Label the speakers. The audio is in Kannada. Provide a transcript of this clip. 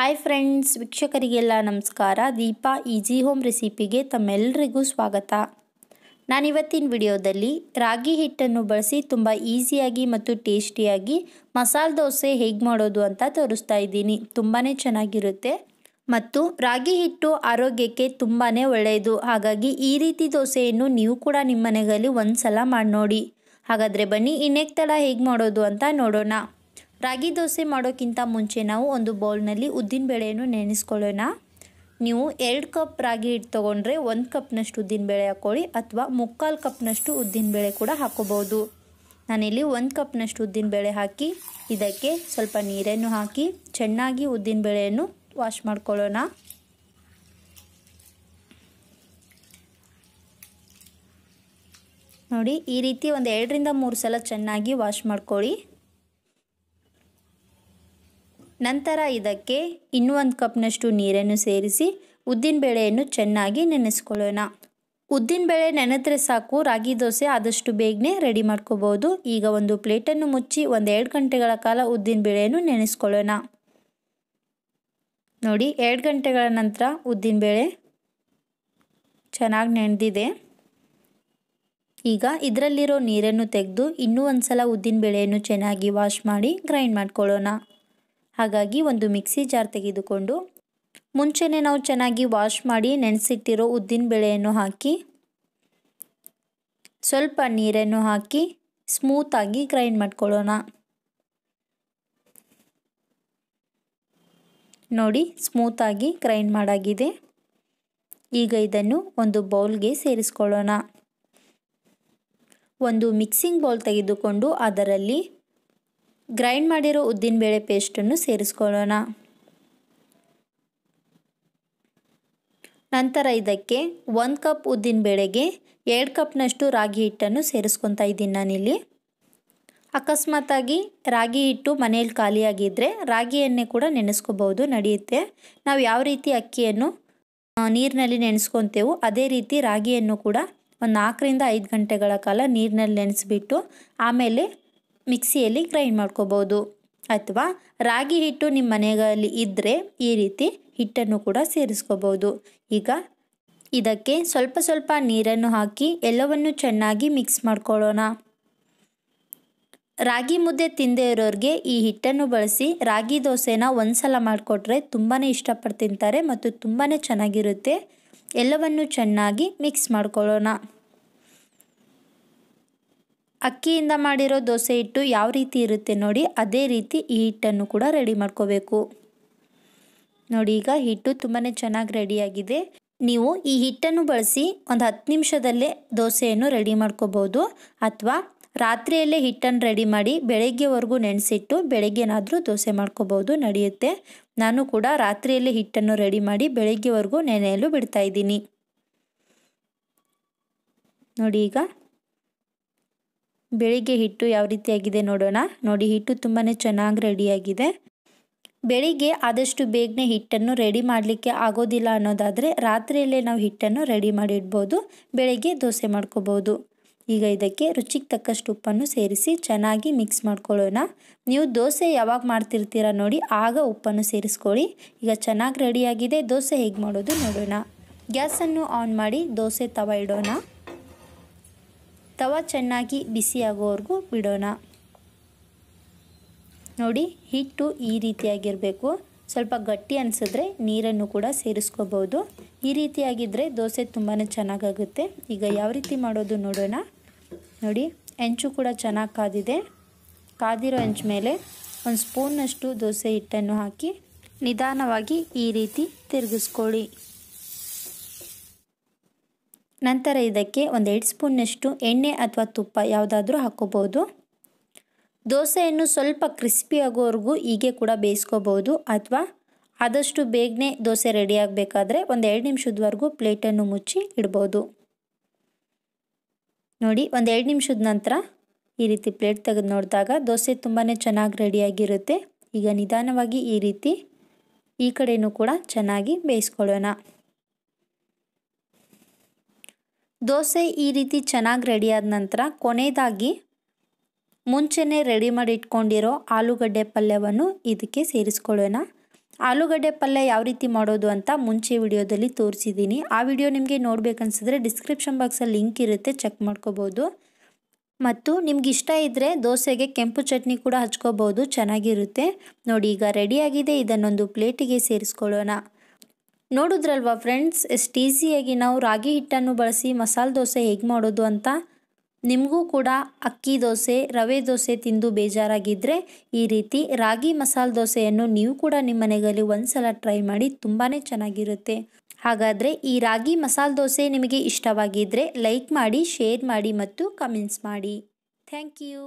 Speaker 1: ಹಾಯ್ ಫ್ರೆಂಡ್ಸ್ ವೀಕ್ಷಕರಿಗೆಲ್ಲ ನಮಸ್ಕಾರ ದೀಪಾ ಈಜಿ ಹೋಮ್ ರೆಸಿಪಿಗೆ ತಮ್ಮೆಲ್ಲರಿಗೂ ಸ್ವಾಗತ ನಾನಿವತ್ತಿನ ವಿಡಿಯೋದಲ್ಲಿ ರಾಗಿ ಹಿಟ್ಟನ್ನು ಬಳಸಿ ತುಂಬ ಈಸಿಯಾಗಿ ಮತ್ತು ಟೇಸ್ಟಿಯಾಗಿ ಮಸಾಲೆ ದೋಸೆ ಹೇಗೆ ಮಾಡೋದು ಅಂತ ತೋರಿಸ್ತಾ ಇದ್ದೀನಿ ತುಂಬಾ ಚೆನ್ನಾಗಿರುತ್ತೆ ಮತ್ತು ರಾಗಿ ಹಿಟ್ಟು ಆರೋಗ್ಯಕ್ಕೆ ತುಂಬಾ ಒಳ್ಳೆಯದು ಹಾಗಾಗಿ ಈ ರೀತಿ ದೋಸೆಯನ್ನು ನೀವು ಕೂಡ ನಿಮ್ಮ ಮನೆಗಲ್ಲಿ ಒಂದು ಸಲ ಮಾಡಿ ನೋಡಿ ಹಾಗಾದರೆ ಬನ್ನಿ ಇನ್ನೇಕ್ ತಡ ಹೇಗೆ ಮಾಡೋದು ಅಂತ ನೋಡೋಣ ರಾಗಿ ದೋಸೆ ಮಾಡೋಕ್ಕಿಂತ ಮುಂಚೆ ನಾವು ಒಂದು ಬೌಲ್ನಲ್ಲಿ ಉದ್ದಿನಬೇಳೆಯನ್ನು ನೆನೆಸ್ಕೊಳ್ಳೋಣ ನೀವು ಎರಡು ಕಪ್ ರಾಗಿ ಹಿಟ್ಟು ತೊಗೊಂಡ್ರೆ ಒಂದು ಕಪ್ನಷ್ಟು ಉದ್ದಿನಬೇಳೆ ಹಾಕ್ಕೊಳ್ಳಿ ಅಥವಾ ಮುಕ್ಕಾಲು ಕಪ್ನಷ್ಟು ಉದ್ದಿನಬೇಳೆ ಕೂಡ ಹಾಕೋಬೋದು ನಾನಿಲ್ಲಿ ಒಂದು ಕಪ್ನಷ್ಟು ಉದ್ದಿನಬೇಳೆ ಹಾಕಿ ಇದಕ್ಕೆ ಸ್ವಲ್ಪ ನೀರನ್ನು ಹಾಕಿ ಚೆನ್ನಾಗಿ ಉದ್ದಿನಬೇಳೆಯನ್ನು ವಾಶ್ ಮಾಡ್ಕೊಳ್ಳೋಣ ನೋಡಿ ಈ ರೀತಿ ಒಂದು ಎರಡರಿಂದ ಮೂರು ಸಲ ಚೆನ್ನಾಗಿ ವಾಶ್ ಮಾಡ್ಕೊಳ್ಳಿ ನಂತರ ಇದಕ್ಕೆ ಇನ್ನೊಂದು ಕಪ್ನಷ್ಟು ನೀರನ್ನು ಸೇರಿಸಿ ಉದ್ದಿನಬೇಳೆಯನ್ನು ಚೆನ್ನಾಗಿ ನೆನೆಸ್ಕೊಳ್ಳೋಣ ಉದ್ದಿನಬೇಳೆ ನೆನೆದ್ರೆ ಸಾಕು ರಾಗಿ ದೋಸೆ ಆದಷ್ಟು ಬೇಗನೆ ರೆಡಿ ಮಾಡ್ಕೋಬೋದು ಈಗ ಒಂದು ಪ್ಲೇಟನ್ನು ಮುಚ್ಚಿ ಒಂದು ಎರಡು ಗಂಟೆಗಳ ಕಾಲ ಉದ್ದಿನಬೇಳೆಯನ್ನು ನೆನೆಸ್ಕೊಳ್ಳೋಣ ನೋಡಿ ಎರಡು ಗಂಟೆಗಳ ನಂತರ ಉದ್ದಿನಬೇಳೆ ಚೆನ್ನಾಗಿ ನೆನೆದಿದೆ ಈಗ ಇದರಲ್ಲಿರೋ ನೀರನ್ನು ತೆಗೆದು ಇನ್ನೂ ಒಂದು ಸಲ ಉದ್ದಿನಬೇಳೆಯನ್ನು ಚೆನ್ನಾಗಿ ವಾಶ್ ಮಾಡಿ ಗ್ರೈಂಡ್ ಮಾಡ್ಕೊಳ್ಳೋಣ ಹಾಗಾಗಿ ಒಂದು ಮಿಕ್ಸಿ ಜಾರ್ ತೆಗೆದುಕೊಂಡು ಮುಂಚೆನೇ ನಾವು ಚೆನ್ನಾಗಿ ವಾಶ್ ಮಾಡಿ ನೆನೆಸಿಟ್ಟಿರೋ ಉದ್ದಿನ ಬೇಳೆಯನ್ನು ಹಾಕಿ ಸ್ವಲ್ಪ ನೀರನ್ನು ಹಾಕಿ ಸ್ಮೂತಾಗಿ ಗ್ರೈಂಡ್ ಮಾಡ್ಕೊಳ್ಳೋಣ ನೋಡಿ ಸ್ಮೂತಾಗಿ ಗ್ರೈಂಡ್ ಮಾಡಾಗಿದೆ ಈಗ ಇದನ್ನು ಒಂದು ಬೌಲ್ಗೆ ಸೇರಿಸ್ಕೊಳ್ಳೋಣ ಒಂದು ಮಿಕ್ಸಿಂಗ್ ಬೌಲ್ ತೆಗೆದುಕೊಂಡು ಅದರಲ್ಲಿ ಗ್ರೈಂಡ್ ಮಾಡಿರೋ ಉದ್ದಿನಬೇಳೆ ಪೇಸ್ಟನ್ನು ಸೇರಿಸ್ಕೊಳ್ಳೋಣ ನಂತರ ಇದಕ್ಕೆ ಒಂದು ಕಪ್ ಉದ್ದಿನಬೇಳೆಗೆ ಎರಡು ಕಪ್ನಷ್ಟು ರಾಗಿ ಹಿಟ್ಟನ್ನು ಸೇರಿಸ್ಕೊತಾ ಇದ್ದೀನಿ ನಾನಿಲ್ಲಿ ಅಕಸ್ಮಾತಾಗಿ ರಾಗಿ ಹಿಟ್ಟು ಮನೆಯಲ್ಲಿ ಖಾಲಿಯಾಗಿದ್ದರೆ ರಾಗಿಯನ್ನೇ ಕೂಡ ನೆನೆಸ್ಕೋಬಹುದು ನಡೆಯುತ್ತೆ ನಾವು ಯಾವ ರೀತಿ ಅಕ್ಕಿಯನ್ನು ನೀರಿನಲ್ಲಿ ನೆನೆಸ್ಕೊತೇವೋ ಅದೇ ರೀತಿ ರಾಗಿಯನ್ನು ಕೂಡ ಒಂದು ನಾಲ್ಕರಿಂದ ಐದು ಗಂಟೆಗಳ ಕಾಲ ನೀರಿನಲ್ಲಿ ನೆನೆಸಿಬಿಟ್ಟು ಆಮೇಲೆ ಮಿಕ್ಸಿಯಲ್ಲಿ ಗ್ರೈಂಡ್ ಮಾಡ್ಕೋಬೋದು ಅಥವಾ ರಾಗಿ ಹಿಟ್ಟು ನಿಮ್ಮ ಮನೆಗಳಲ್ಲಿ ಇದ್ದರೆ ಈ ರೀತಿ ಹಿಟ್ಟನ್ನು ಕೂಡ ಸೇರಿಸ್ಕೋಬೋದು ಈಗ ಇದಕ್ಕೆ ಸ್ವಲ್ಪ ಸ್ವಲ್ಪ ನೀರನ್ನು ಹಾಕಿ ಎಲ್ಲವನ್ನು ಚೆನ್ನಾಗಿ ಮಿಕ್ಸ್ ಮಾಡ್ಕೊಳ್ಳೋಣ ರಾಗಿ ಮುದ್ದೆ ತಿಂದೇ ಇರೋರಿಗೆ ಈ ಹಿಟ್ಟನ್ನು ಬಳಸಿ ರಾಗಿ ದೋಸೆನ ಒಂದು ಸಲ ಮಾಡಿಕೊಟ್ರೆ ತುಂಬಾ ಇಷ್ಟಪಟ್ಟು ತಿಂತಾರೆ ಮತ್ತು ತುಂಬಾ ಚೆನ್ನಾಗಿರುತ್ತೆ ಎಲ್ಲವನ್ನು ಚೆನ್ನಾಗಿ ಮಿಕ್ಸ್ ಮಾಡ್ಕೊಳ್ಳೋಣ ಅಕ್ಕಿಯಿಂದ ಮಾಡಿರೋ ದೋಸೆ ಹಿಟ್ಟು ಯಾವ ರೀತಿ ಇರುತ್ತೆ ನೋಡಿ ಅದೇ ರೀತಿ ಈ ಹಿಟ್ಟನ್ನು ಕೂಡ ರೆಡಿ ಮಾಡ್ಕೋಬೇಕು ನೋಡಿ ಈಗ ಹಿಟ್ಟು ತುಂಬಾ ಚೆನ್ನಾಗಿ ರೆಡಿಯಾಗಿದೆ ನೀವು ಈ ಹಿಟ್ಟನ್ನು ಬಳಸಿ ಒಂದು ಹತ್ತು ನಿಮಿಷದಲ್ಲೇ ದೋಸೆಯನ್ನು ರೆಡಿ ಮಾಡ್ಕೋಬೋದು ಅಥವಾ ರಾತ್ರಿಯಲ್ಲೇ ಹಿಟ್ಟನ್ನು ರೆಡಿ ಮಾಡಿ ಬೆಳಗ್ಗೆವರೆಗೂ ನೆನೆಸಿಟ್ಟು ಬೆಳಗ್ಗೆನಾದರೂ ದೋಸೆ ಮಾಡ್ಕೋಬೋದು ನಡೆಯುತ್ತೆ ನಾನು ಕೂಡ ರಾತ್ರಿಯಲ್ಲೇ ಹಿಟ್ಟನ್ನು ರೆಡಿ ಮಾಡಿ ಬೆಳಗ್ಗೆವರೆಗೂ ನೆನೆಯಲು ಬಿಡ್ತಾಯಿದ್ದೀನಿ ನೋಡಿ ಈಗ ಬೆಳಿಗ್ಗೆ ಹಿಟ್ಟು ಯಾವ ರೀತಿಯಾಗಿದೆ ನೋಡೋಣ ನೋಡಿ ಹಿಟ್ಟು ತುಂಬಾ ಚೆನ್ನಾಗಿ ರೆಡಿಯಾಗಿದೆ ಬೆಳಿಗ್ಗೆ ಆದಷ್ಟು ಬೇಗನೆ ಹಿಟ್ಟನ್ನು ರೆಡಿ ಮಾಡಲಿಕ್ಕೆ ಆಗೋದಿಲ್ಲ ಅನ್ನೋದಾದರೆ ರಾತ್ರಿಯಲ್ಲೇ ನಾವು ಹಿಟ್ಟನ್ನು ರೆಡಿ ಮಾಡಿ ಬೆಳಿಗ್ಗೆ ದೋಸೆ ಮಾಡ್ಕೋಬೋದು ಈಗ ಇದಕ್ಕೆ ರುಚಿಗೆ ತಕ್ಕಷ್ಟು ಉಪ್ಪನ್ನು ಸೇರಿಸಿ ಚೆನ್ನಾಗಿ ಮಿಕ್ಸ್ ಮಾಡ್ಕೊಳ್ಳೋಣ ನೀವು ದೋಸೆ ಯಾವಾಗ ಮಾಡ್ತಿರ್ತೀರ ನೋಡಿ ಆಗ ಉಪ್ಪನ್ನು ಸೇರಿಸ್ಕೊಳ್ಳಿ ಈಗ ಚೆನ್ನಾಗಿ ರೆಡಿಯಾಗಿದೆ ದೋಸೆ ಹೇಗೆ ಮಾಡೋದು ನೋಡೋಣ ಗ್ಯಾಸನ್ನು ಆನ್ ಮಾಡಿ ದೋಸೆ ತವ ಇಡೋಣ ತವಾ ಚೆನ್ನಾಗಿ ಬಿಸಿಯಾಗೋವರೆಗೂ ಬಿಡೋಣ ನೋಡಿ ಹಿಟ್ಟು ಈ ರೀತಿಯಾಗಿರಬೇಕು ಸ್ವಲ್ಪ ಗಟ್ಟಿ ಅನಿಸಿದ್ರೆ ನೀರನ್ನು ಕೂಡ ಸೇರಿಸ್ಕೋಬೋದು ಈ ರೀತಿಯಾಗಿದ್ದರೆ ದೋಸೆ ತುಂಬಾ ಚೆನ್ನಾಗಾಗುತ್ತೆ ಈಗ ಯಾವ ರೀತಿ ಮಾಡೋದು ನೋಡೋಣ ನೋಡಿ ಹೆಂಚು ಕೂಡ ಚೆನ್ನಾಗಿ ಕಾದಿದೆ ಕಾದಿರೋ ಹೆಂಚು ಮೇಲೆ ಒಂದು ಸ್ಪೂನಷ್ಟು ದೋಸೆ ಹಿಟ್ಟನ್ನು ಹಾಕಿ ನಿಧಾನವಾಗಿ ಈ ರೀತಿ ತಿರುಗಿಸ್ಕೊಳ್ಳಿ ನಂತರ ಇದಕ್ಕೆ ಒಂದು ಎರಡು ಸ್ಪೂನ್ನಷ್ಟು ಎಣ್ಣೆ ಅಥವಾ ತುಪ್ಪ ಯಾವುದಾದ್ರೂ ಹಾಕ್ಕೋಬೋದು ದೋಸೆಯನ್ನು ಸ್ವಲ್ಪ ಕ್ರಿಸ್ಪಿ ಆಗೋವರೆಗೂ ಹೀಗೆ ಕೂಡ ಬೇಯಿಸ್ಕೋಬೋದು ಅಥವಾ ಆದಷ್ಟು ಬೇಗನೆ ದೋಸೆ ರೆಡಿ ಆಗಬೇಕಾದ್ರೆ ಒಂದು ಎರಡು ನಿಮಿಷದವರೆಗೂ ಪ್ಲೇಟನ್ನು ಮುಚ್ಚಿ ಇಡ್ಬೋದು ನೋಡಿ ಒಂದು ಎರಡು ನಿಮಿಷದ ನಂತರ ಈ ರೀತಿ ಪ್ಲೇಟ್ ತೆಗೆದು ನೋಡಿದಾಗ ದೋಸೆ ತುಂಬಾ ಚೆನ್ನಾಗಿ ರೆಡಿಯಾಗಿರುತ್ತೆ ಈಗ ನಿಧಾನವಾಗಿ ಈ ರೀತಿ ಈ ಕಡೆಯೂ ಕೂಡ ಚೆನ್ನಾಗಿ ಬೇಯಿಸ್ಕೊಳ್ಳೋಣ ದೋಸೆ ಈ ರೀತಿ ಚೆನ್ನಾಗಿ ರೆಡಿಯಾದ ನಂತರ ಕೊನೆಯದಾಗಿ ಮುಂಚೆನೆ ರೆಡಿ ಮಾಡಿ ಇಟ್ಕೊಂಡಿರೋ ಆಲೂಗಡ್ಡೆ ಪಲ್ಯವನ್ನು ಇದಕ್ಕೆ ಸೇರಿಸ್ಕೊಳ್ಳೋಣ ಆಲೂಗಡ್ಡೆ ಪಲ್ಯ ಯಾವ ರೀತಿ ಮಾಡೋದು ಅಂತ ಮುಂಚೆ ವಿಡಿಯೋದಲ್ಲಿ ತೋರಿಸಿದ್ದೀನಿ ಆ ವಿಡಿಯೋ ನಿಮಗೆ ನೋಡಬೇಕನ್ಸಿದ್ರೆ ಡಿಸ್ಕ್ರಿಪ್ಷನ್ ಬಾಕ್ಸಲ್ಲಿ ಲಿಂಕ್ ಇರುತ್ತೆ ಚೆಕ್ ಮಾಡ್ಕೋಬೋದು ಮತ್ತು ನಿಮ್ಗೆ ಇಷ್ಟ ಇದ್ದರೆ ದೋಸೆಗೆ ಕೆಂಪು ಚಟ್ನಿ ಕೂಡ ಹಚ್ಕೋಬೋದು ಚೆನ್ನಾಗಿರುತ್ತೆ ನೋಡಿ ಈಗ ರೆಡಿಯಾಗಿದೆ ಇದನ್ನೊಂದು ಪ್ಲೇಟಿಗೆ ಸೇರಿಸ್ಕೊಳ್ಳೋಣ ನೋಡಿದ್ರಲ್ವಾ ಫ್ರೆಂಡ್ಸ್ ಎಷ್ಟು ಈಸಿಯಾಗಿ ನಾವು ರಾಗಿ ಹಿಟ್ಟನ್ನು ಬಳಸಿ ಮಸಾಲೆ ದೋಸೆ ಹೇಗೆ ಮಾಡೋದು ಅಂತ ನಿಮಗೂ ಕೂಡ ಅಕ್ಕಿ ದೋಸೆ ರವೆ ದೋಸೆ ತಿಂದು ಬೇಜಾರಾಗಿದ್ದರೆ ಈ ರೀತಿ ರಾಗಿ ಮಸಾಲೆ ದೋಸೆಯನ್ನು ನೀವು ಕೂಡ ನಿಮ್ಮ ಮನೆಯಲ್ಲಿ ಒಂದು ಸಲ ಟ್ರೈ ಮಾಡಿ ತುಂಬಾ ಚೆನ್ನಾಗಿರುತ್ತೆ ಹಾಗಾದರೆ ಈ ರಾಗಿ ಮಸಾಲೆ ದೋಸೆ ನಿಮಗೆ ಇಷ್ಟವಾಗಿದ್ದರೆ ಲೈಕ್ ಮಾಡಿ ಶೇರ್ ಮಾಡಿ ಮತ್ತು ಕಮೆಂಟ್ಸ್ ಮಾಡಿ ಥ್ಯಾಂಕ್ ಯು